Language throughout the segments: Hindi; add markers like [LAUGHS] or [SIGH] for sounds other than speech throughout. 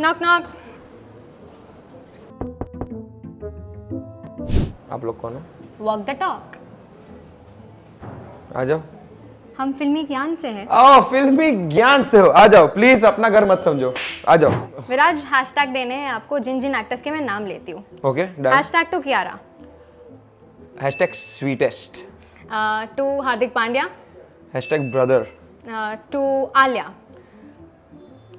नॉक नॉक आप लोग कौन हो वॉक द टॉक आ जाओ हम फिल्मी ज्ञान से हैं ओह फिल्मी ज्ञान से हो आ जाओ प्लीज अपना घर मत समझो आ जाओ विराज हैशटैग देने हैं आपको जिन जिन एक्टर्स के मैं नाम लेती हूँ okay hashtag to Kiara hashtag sweetest to Hardik Pandya hashtag brother to Alia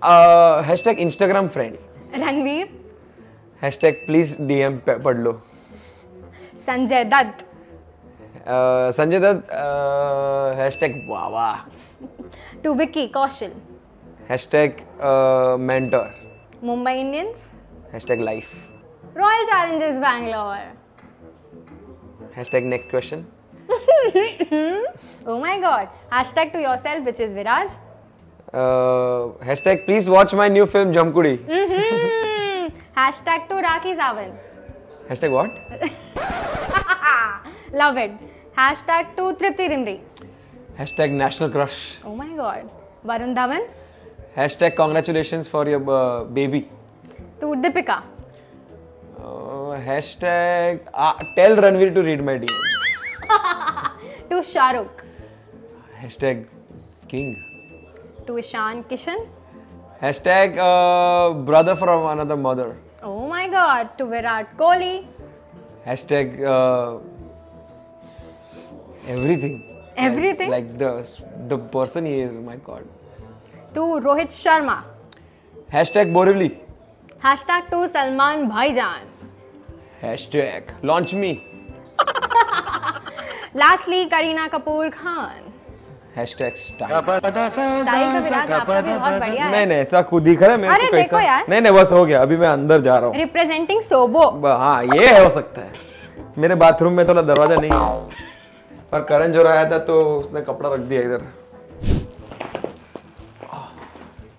hash Instagram friend Ranveer hashtag please DM पढ़ लो संजय दत्त संजय दत्त हैशटैग वावा to Vicky Kaushal hashtag mentor Mumbai Indians hashtag life Royal Challengers Bangalore hashtag next question oh my God hashtag to yourself which is Viraj hashtag please watch my new film Jamkudi. Mm-hmm. hashtag to Rakhi Zawan. Hashtag what? Love it. Hashtag to Tripti Dimri. Hashtag national crush. Oh my god. Varun Dhawan. Hashtag congratulations for your uh, baby. To Deepika. Uh, hashtag uh, tell Ranveer to read my DMs. to Shahrukh. Hashtag king. to Ishan Kishan. Hashtag uh, brother from another mother. Oh my god, to Virat Kohli. Hashtag uh, everything. Everything? Like, like the, the person he is, my god. To Rohit Sharma. Hashtag Borivali. Hashtag to Salman Bhaijan. Hashtag launch me. Lastly, Karina Kapoor Khan. नहीं नहीं ऐसा खुद ही करे मेरे को नहीं नहीं बस हो गया अभी मैं अंदर जा रहा हूँ रिप्रेजेंटिंग सोबो हाँ ये हो सकता है मेरे बाथरूम में थोड़ा दरवाजा नहीं है पर करण जो रहा था तो उसने कपड़ा रख दिया इधर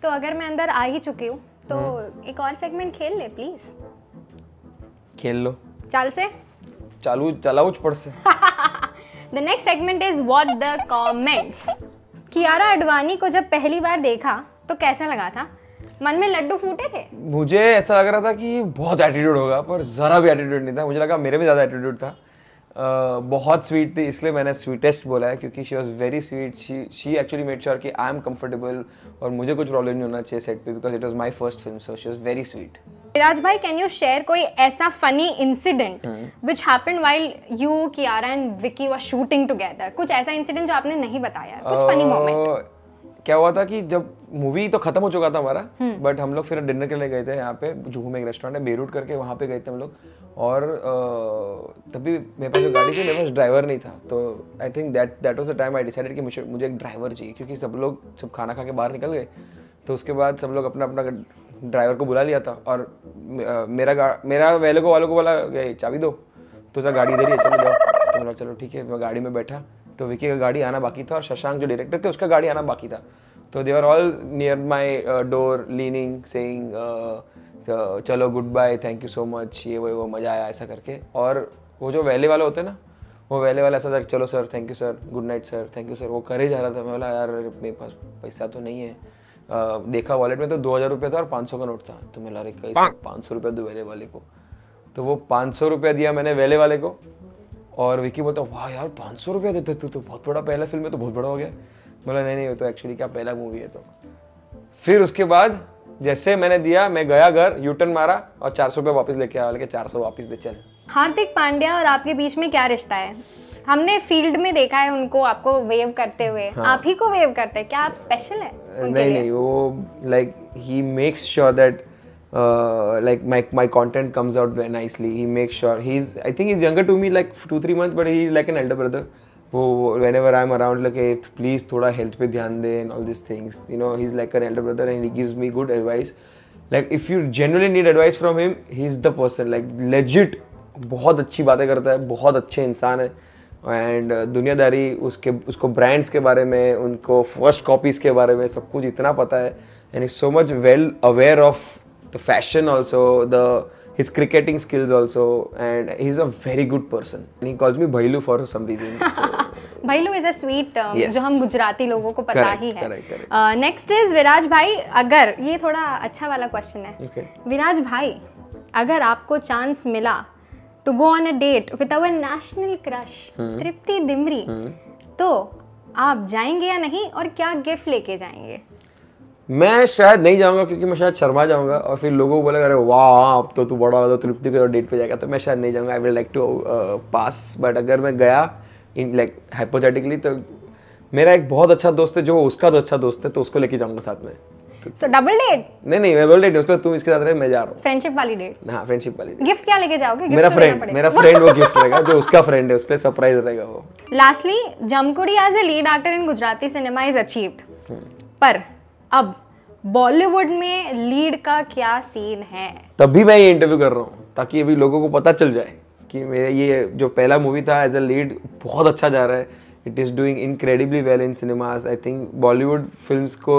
तो अगर मैं अंदर आ ही चुकी हूँ तो एक और सेगमेंट खेल ले प्लीज खेल लो चाल से चालू चलाऊ पड़ से the next segment is what the comments Kiara Advani को जब पहली बार देखा तो कैसा लगा था मन में लड्डू फूटे थे मुझे ऐसा लग रहा था कि बहुत एटीट्यूड होगा पर ज़रा भी एटीट्यूड नहीं था मुझे लगा मेरे में ज़्यादा एटीट्यूड था बहुत स्वीट थी इसलिए मैंने स्वीटेस्ट बोला है क्योंकि she was very sweet she she actually made sure कि आई एम कंफर्टेबल और मुझे कुछ प्रॉब्लम नहीं होना चाहिए सेट पे because it was my first film so she was very sweet Raj भाई कैन यू शेयर कोई ऐसा funny incident which happened while you Kiara and Vicky were shooting together कुछ ऐसा इंसिडेंट जो आपने नहीं बताया कुछ फनी मोमेंट क्या हुआ था कि जब मूवी तो खत्म हो चुका था हमारा बट हम्म। हम लोग फिर डिनर के लिए गए थे यहाँ पे जूहू में एक रेस्टोरेंट है बेरूट करके वहाँ पे गए थे हम लोग और तभी मेरे पास जो गाड़ी थी मेरे पास ड्राइवर नहीं था तो I think that that was the time I decided कि मुझे मुझे एक ड्राइवर चाहिए क्योंकि सब लोग सब खाना खा के बाहर निकल गए तो उसके बाद सब लोग अपना अपना ड्राइवर को बुला लिया था और मेरा मेरा वेले को वालों को बोला चाबी दो तो गाड़ी दे रही है चलो जाओ तो चलो ठीक है मैं गाड़ी में बैठा तो विकी का गाड़ी आना बाकी था और शशांक जो डायरेक्टर थे उसका गाड़ी आना बाकी था तो they are all near my door leaning saying चलो good bye thank you so much ये वो वो मज़ा आया ऐसा करके और वो जो वैले वाले होते ना वो वैले वाला ऐसा था चलो sir thank you sir good night sir thank you sir वो करे जा रहा था मैं बोला यार मेरे पास पैसा तो नहीं है uh, देखा वॉलेट में तो दो हज़ार रुपया था और पाँच सौ का नोट था तो मैं ला रही पाँच सौ रुपया दो वैले वाले को तो वो पाँच सौ रुपया दिया मैंने वैले वाले को और विकी बोलता वाह यार पाँच सौ रुपया देते तू तो बहुत बड़ा पहला फिल्म है तो बहुत बड़ा हो गया बोला नहीं नहीं वो तो एक्चुअली क्या पहला मूवी है तो फिर उसके बाद जैसे मैंने दिया मैं गया घर यूटर्न मारा और चार सौ रुपया वापस लेके आया चार सौ वापस दे चल हार्दिक पांड्या और आपके बीच में क्या रिश्ता है हमने फील्ड में देखा है उनको आपको वेव करते हुए हाँ. आप ही को वेव करते हैं क्या आप स्पेशल है नहीं नहीं वो like he makes sure that like uh, my my my content comes nicely he make sure he is I think is younger to me like two three month but he is like an elder brother वो whenever I am around like please थोड़ा हेल्थ पे ध्यान दे दें all this things you know he is like an elder brother and he gives me good advice like if you generally need advice from him he is the person like legit बहुत अच्छी बातें करता है बहुत अच्छे इंसान है एंड uh, दुनियादारी उसके उसको ब्रांड्स के बारे में उनको फर्स्ट कॉपीज़ के बारे में सब कुछ इतना पता है and is so much well aware of the fashion also, the his cricketing skills also, and he's a very good person. And he calls me Bhailu for some reason. So. भाईलू इज अ स्वीट टर्म जो हम गुजराती लोगों को पता correct, ही है नेक्स्ट इज uh, विराज भाई अगर ये थोड़ा अच्छा वाला क्वेश्चन है okay. विराज भाई अगर आपको चांस मिला to go on a date with our national crush Tripti Dimri hmm. तो आप जाएंगे या नहीं और क्या गिफ्ट लेके जाएंगे मैं शायद नहीं जाऊंगा क्योंकि मैं शायद शर्मा जाऊंगा और फिर लोगों को बोलेगा अरे वाह अब तो तू तो बड़ा होगा तो तृप्ति के डेट पे जाएगा तो मैं शायद नहीं जाऊंगा I will like to pass but अगर मैं गया इन लाइक हाइपोथेटिकली तो मेरा एक बहुत अच्छा दोस्त है जो उसका तो अच्छा दोस्त है तो उसको लेके जाऊंगा साथ में सो डबल डेट नहीं नहीं डबल डेट उसको तुम इसके साथ रहे मैं जा रहा हूं फ्रेंडशिप वाली डेट हां फ्रेंडशिप वाली डेट गिफ्ट क्या लेके जाओगे मेरा फ्रेंड तो मेरा फ्रेंड वो गिफ्ट रहेगा [LAUGHS] जो उसका फ्रेंड है उसके सरप्राइज रहेगा वो lastly Jamkudi as a lead actor in Gujarati cinema is achieved पर अब बॉलीवुड में लीड का क्या सीन है तभी मैं ये इंटरव्यू कर रहा हूँ ताकि अभी लोगों को पता चल जाए कि मेरा ये जो पहला मूवी था एज अ लीड बहुत अच्छा जा रहा है it is doing incredibly well in cinemas I think Bollywood film को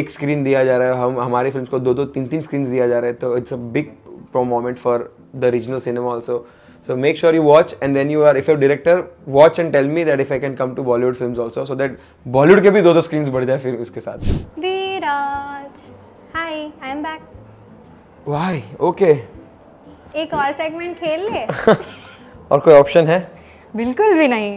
एक स्क्रीन दिया जा रहा है हम हमारी फिल्म को दो दो तीन तीन स्क्रीन दिया जा रहा है तो it's a big moment for the regional cinema also So make sure you watch and then you are, if you're a director, watch and tell me that if I can come to Bollywood films also, so that Bollywood ke bhi do do screens badh jaye fir uske sath Viraj, hi, I am back. Why? Okay. ek aur segment khel le aur koi option hai bilkul bhi nahi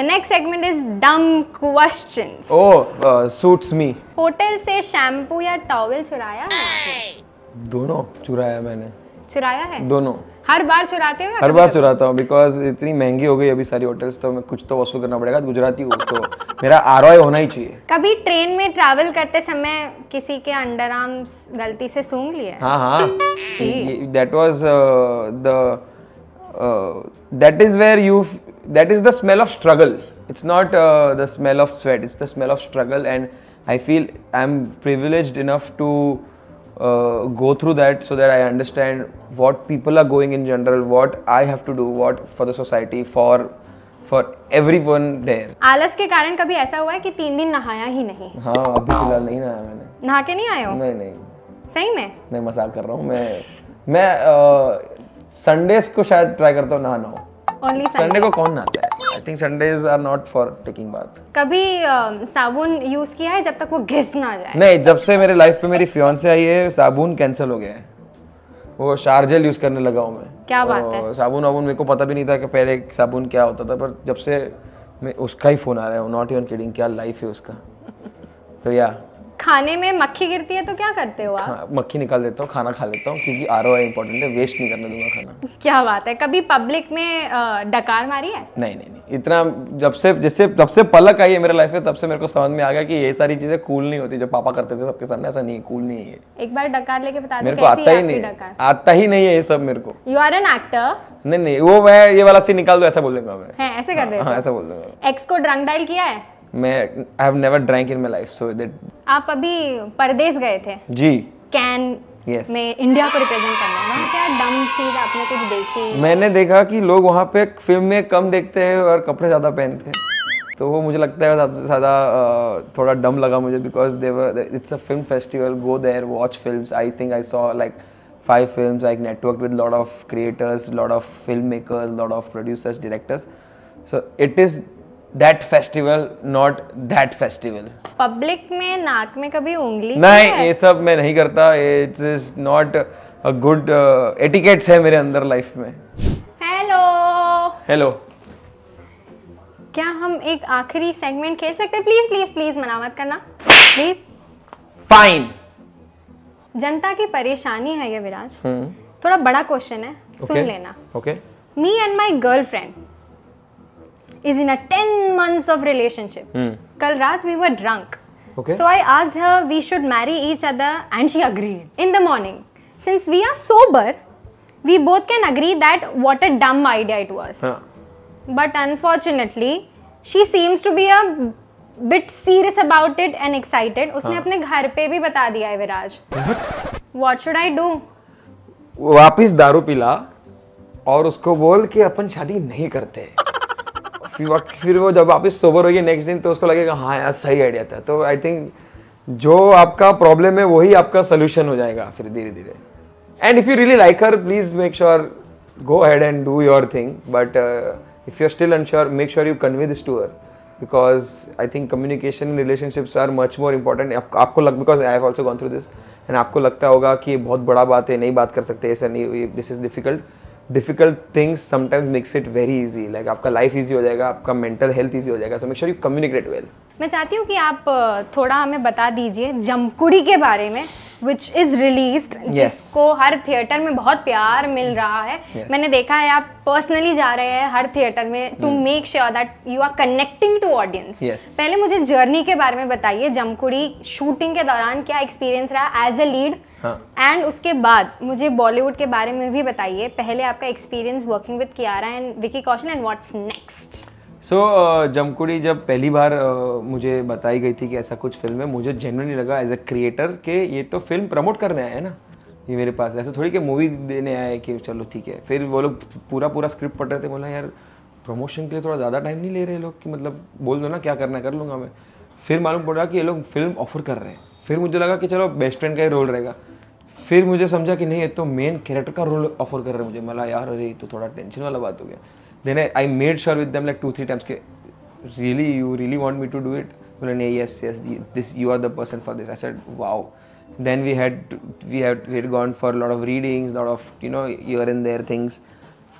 The next segment is dumb questions. Oh, uh, suits me. hotel se shampoo ya towel churaya hai dono churaya maine churaya hai dono हर बार चुराते हो हर बार चुराता हूँ बिकॉज इतनी महंगी हो गई अभी सारी होटल्स तो मैं कुछ तो वसूल करना पड़ेगा गुजराती हूँ तो मेरा आर होना ही चाहिए कभी ट्रेन में ट्रैवल करते समय किसी के अंडर आर्म गलती से सूंघ लिया हाँ हाँ that was the that is where you that is the smell of struggle it's not the smell of sweat it's the smell of struggle and I feel I am privileged enough to uh, go through that so that I understand what people are going in general, what I have to do, what for the society, for for everyone there आलस के कारण कभी ऐसा हुआ है कि तीन दिन नहाया ही नहीं हाँ अभी फिलहाल नहीं नहाया मैंने नहा के नहीं आए हो नहीं नहीं सही में मैं मजाक कर रहा हूँ मैं मैं संडेज uh, को शायद ट्राई करता हूँ नहाना हो ओनली संडे को कौन नहाता है I think Sundays are not for taking bath कभी साबुन यूज किया है जब तक वो घिस ना जाए नहीं जब से मेरे लाइफ में मेरी फियांसे आई है साबुन कैंसिल हो गया है वो शार्जेल यूज करने लगा हूँ मैं क्या बात है साबुन वाबुन मेरे को पता भी नहीं था कि पहले साबुन क्या होता था पर जब से मैं उसका ही फोन आ रहा है नॉट इवन किडिंग क्या लाइफ है उसका [LAUGHS] तो या खाने में मक्खी गिरती है तो क्या करते हो आप मक्खी निकाल देता हूँ खाना खा लेता हूँ क्योंकि आर ओ इम्पोर्टेंट है वेस्ट नहीं करने दूंगा खाना क्या बात है कभी पब्लिक में डकार मारी है नहीं नहीं नहीं इतना जब से जैसे जब से पलक आई है मेरे लाइफ में तब से मेरे को समझ में आ गया कि ये सारी चीजें कूल नहीं होती जो पापा करते थे सबके सामने ऐसा नहीं है कूल नहीं है एक बार डकार लेके बता मेरे को आता ही नहीं आता ही नहीं है ये सब मेरे को यू आर एन एक्टर नहीं नहीं वो मैं ये वाला सीन निकाल दो ऐसा बोल दूंगा मैं ऐसे कर हाँ, हाँ, ऐसा बोल दूंगा एक्स को ड्रंक डायल किया है मैं I have never drank in my life so that आप अभी परदेश गए थे जी कैन yes. में इंडिया को रिप्रेजेंट करना वहाँ क्या डम चीज आपने कुछ देखी मैंने देखा कि लोग वहाँ पे फिल्म में कम देखते हैं और कपड़े ज़्यादा पहनते हैं तो वो मुझे लगता है सबसे ज़्यादा थोड़ा डम लगा मुझे because there it's a film festival go there watch film I think I saw like five film I network with with of creators creators of film makers lot of producers directors so it is that festival not that festival public में नाक में कभी उंगली नहीं ये सब मैं नहीं करता it's is not a good etiquettes है मेरे अंदर लाइफ में हेलो हेलो क्या हम एक आखिरी सेगमेंट खेल सकते हैं प्लीज प्लीज प्लीज मना मत करना प्लीज फाइन जनता की परेशानी है ये विराज हम्म थोड़ा बड़ा क्वेश्चन है okay. सुन लेना okay me and my girlfriend is in a 10 months of relationship mm. kal we were drunk okay so i asked her we should marry each other and she agreed in the morning since we are sober we both can agree that what a dumb idea it was huh. but unfortunately she seems to be a bit serious about it and excited उसने अपने घर पे भी बता दिया है विराज What should I do? वापिस दारू पिला और उसको बोल कि अपन शादी नहीं करते फिर वो जब वापस सोबर होगी नेक्स्ट दिन तो उसको लगेगा हाँ यार सही आइडिया था तो आई थिंक जो आपका प्रॉब्लम है वही आपका सोल्यूशन हो जाएगा फिर धीरे धीरे and if you really like her please make sure go ahead and do your thing but if you are still unsure make sure you convey this to her because I think communication relationships are much more important आपको लग because I have also gone through this and आपको लगता होगा कि बहुत बड़ा बात है नहीं बात कर सकते ऐसा नहीं this is difficult difficult things sometimes makes it very easy like आपका लाइफ ईजी हो जाएगा आपका मेंटल हेल्थ ईजी हो जाएगा so make sure you communicate well मैं चाहती हूँ कि आप थोड़ा हमें बता दीजिए जमकुड़ी के बारे में विच इज रिलीज जिसको हर थिएटर में बहुत प्यार मिल रहा है yes. मैंने देखा है आप पर्सनली जा रहे हैं हर थिएटर में to make sure that you are connecting to audience पहले मुझे जर्नी के बारे में बताइए जमकुड़ी शूटिंग के दौरान क्या एक्सपीरियंस रहा एज ए लीड एंड उसके बाद मुझे बॉलीवुड के बारे में भी बताइए पहले आपका experience working with Kiara and Vicky Kaushal and what's next so so, Jamkudi uh, जब पहली बार uh, मुझे बताई गई थी कि ऐसा कुछ फिल्म है मुझे जेनरली लगा एज अ क्रिएटर के ये तो फिल्म प्रमोट करने आए हैं ना ये मेरे पास ऐसा थोड़ी कि मूवी देने आए कि चलो ठीक है फिर वो लोग पूरा पूरा स्क्रिप्ट पढ़ रहे थे बोला यार प्रमोशन के लिए थोड़ा ज़्यादा टाइम नहीं ले रहे लोग कि मतलब बोल दो ना क्या करना है कर लूँगा मैं फिर मालूम पड़ रहा कि ये लोग फिल्म ऑफर कर रहे हैं फिर मुझे लगा कि चलो बेस्ट फ्रेंड का ही रोल रहेगा फिर मुझे समझा कि नहीं ये तो मेन कैरेक्टर का रोल ऑफर कर रहे हैं मुझे मला यार अरे तो थोड़ा टेंशन वाला बात हो गया then I made sure with them like two three times के really you really want me to do it बोले नहीं yes yes this you are the person for this I said wow then we had we had we gone for lot of readings lot of you know यर इन देयर थिंग्स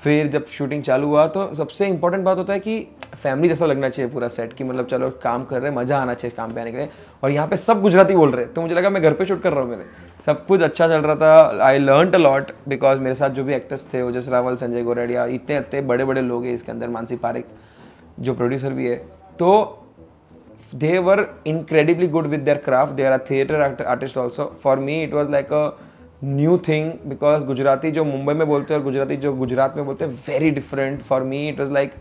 फिर जब शूटिंग चालू हुआ तो सबसे इंपॉर्टेंट बात होता है कि फैमिली जैसा लगना चाहिए पूरा सेट कि मतलब चलो काम कर रहे हैं मज़ा आना चाहिए काम पे आने के लिए और यहाँ पे सब गुजराती बोल रहे तो मुझे लगा मैं घर पे शूट कर रहा हूँ मेरे सब कुछ अच्छा चल रहा था I learn a lot because मेरे साथ जो भी एक्टर्स थे ओजस रावल संजय गोरेडिया इतने इतने बड़े बड़े लोग हैं इसके अंदर मानसी पारिक जो प्रोड्यूसर भी है तो they were incredibly good with their craft they are a theatre artist also for me it was like a new thing because Gujarati जो मुंबई में बोलते हैं और गुजराती जो गुजरात में बोलते हैं very different for me it was like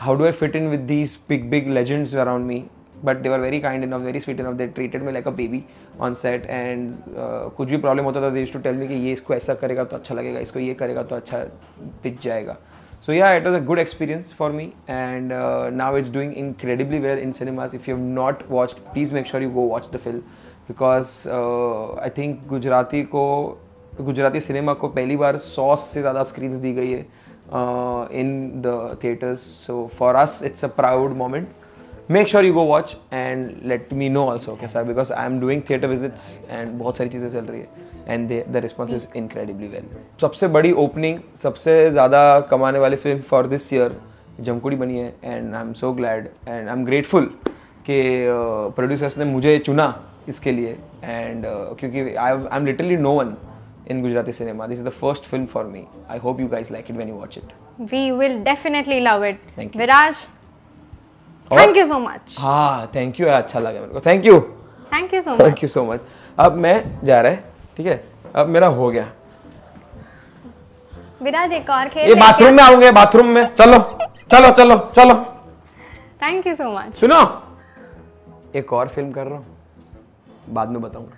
how do I fit in with these big big legends around me but they are very kind of very sweet of they treated me like a baby on set and कुछ भी प्रॉब्लम होता था दे टू टेल मी कि ये इसको ऐसा करेगा तो अच्छा लगेगा इसको ये करेगा तो अच्छा पिच जाएगा so yeah it was a good experience for me and now it's doing incredibly well in cinemas if you have not watch please make sure you go watch the film because I think Gujarati को गुजराती सिनेमा को पहली बार सौ से ज़्यादा स्क्रीन्स दी गई है in the theatres so for us it's a proud moment make sure you go watch and let me know also कैसा because I am doing theatre visits and बहुत सारी चीज़ें चल रही है and the response is incredibly well सबसे बड़ी ओपनिंग सबसे ज़्यादा कमाने वाली film for this year Jamkudi बनी है and I am so glad and I am grateful कि प्रोड्यूसर्स uh, ने मुझे चुना इसके लिए एंड uh, क्योंकि I I am literally no one in Gujarati cinema this is the first film for me I hope you guys like it when you watch it we will definitely love it Thank thank you so much हाँ थैंक यू अच्छा लगा मेरे को thank you thank you so much thank you so much अब मैं जा रहा है ठीक है अब मेरा हो गया विराज एक और खेल ये बाथरूम में आऊंगे बाथरूम में चलो चलो चलो चलो थैंक यू सो मच सुनो एक और फिल्म कर रहा हूँ बाद में बताऊंगा